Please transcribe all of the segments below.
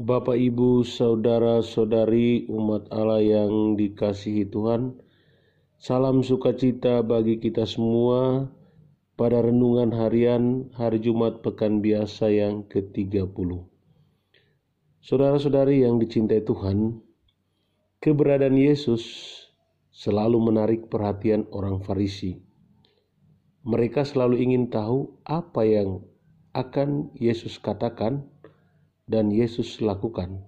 Bapak, Ibu, saudara-saudari umat Allah yang dikasihi Tuhan, salam sukacita bagi kita semua pada renungan harian hari Jumat pekan biasa yang ke-30. Saudara-saudari yang dicintai Tuhan, keberadaan Yesus selalu menarik perhatian orang Farisi. Mereka selalu ingin tahu apa yang akan Yesus katakan dan Yesus lakukan,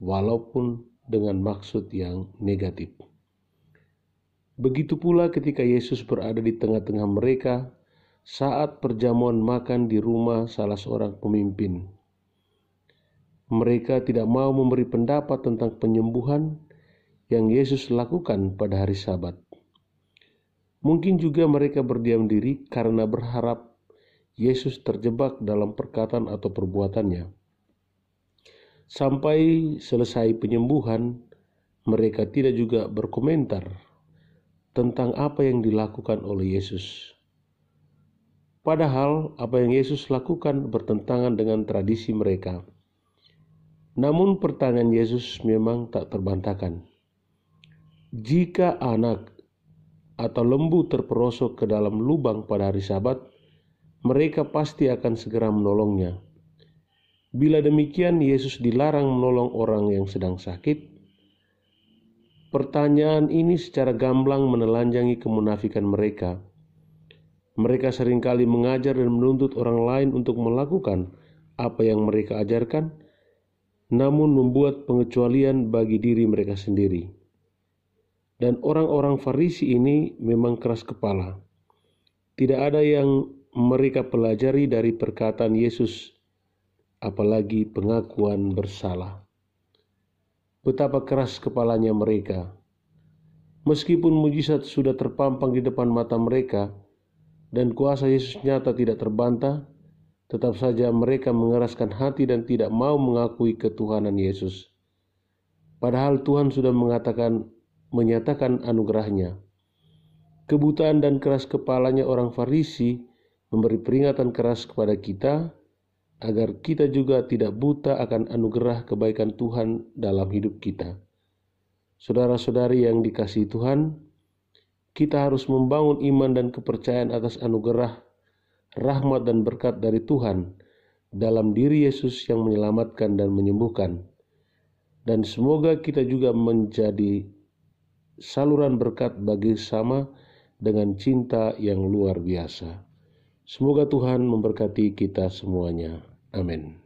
walaupun dengan maksud yang negatif. Begitu pula ketika Yesus berada di tengah-tengah mereka saat perjamuan makan di rumah salah seorang pemimpin. Mereka tidak mau memberi pendapat tentang penyembuhan yang Yesus lakukan pada hari Sabat. Mungkin juga mereka berdiam diri karena berharap Yesus terjebak dalam perkataan atau perbuatannya. Sampai selesai penyembuhan, mereka tidak juga berkomentar tentang apa yang dilakukan oleh Yesus. Padahal, apa yang Yesus lakukan bertentangan dengan tradisi mereka. Namun, pertanyaan Yesus memang tak terbantahkan. Jika anak atau lembu terperosok ke dalam lubang pada hari Sabat, mereka pasti akan segera menolongnya. Bila demikian, Yesus dilarang menolong orang yang sedang sakit. Pertanyaan ini secara gamblang menelanjangi kemunafikan mereka. Mereka seringkali mengajar dan menuntut orang lain untuk melakukan apa yang mereka ajarkan, namun membuat pengecualian bagi diri mereka sendiri. Dan orang-orang Farisi ini memang keras kepala. Tidak ada yang mereka pelajari dari perkataan Yesus apalagi pengakuan bersalah. Betapa keras kepalanya mereka. Meskipun mujizat sudah terpampang di depan mata mereka dan kuasa Yesus nyata tidak terbantah, tetap saja mereka mengeraskan hati dan tidak mau mengakui ketuhanan Yesus. Padahal Tuhan sudah mengatakan menyatakan anugerahnya. Kebutaan dan keras kepalanya orang Farisi memberi peringatan keras kepada kita agar kita juga tidak buta akan anugerah kebaikan Tuhan dalam hidup kita. Saudara-saudari yang dikasihi Tuhan, kita harus membangun iman dan kepercayaan atas anugerah, rahmat dan berkat dari Tuhan dalam diri Yesus yang menyelamatkan dan menyembuhkan. Dan semoga kita juga menjadi saluran berkat bagi sama dengan cinta yang luar biasa. Semoga Tuhan memberkati kita semuanya. Amin.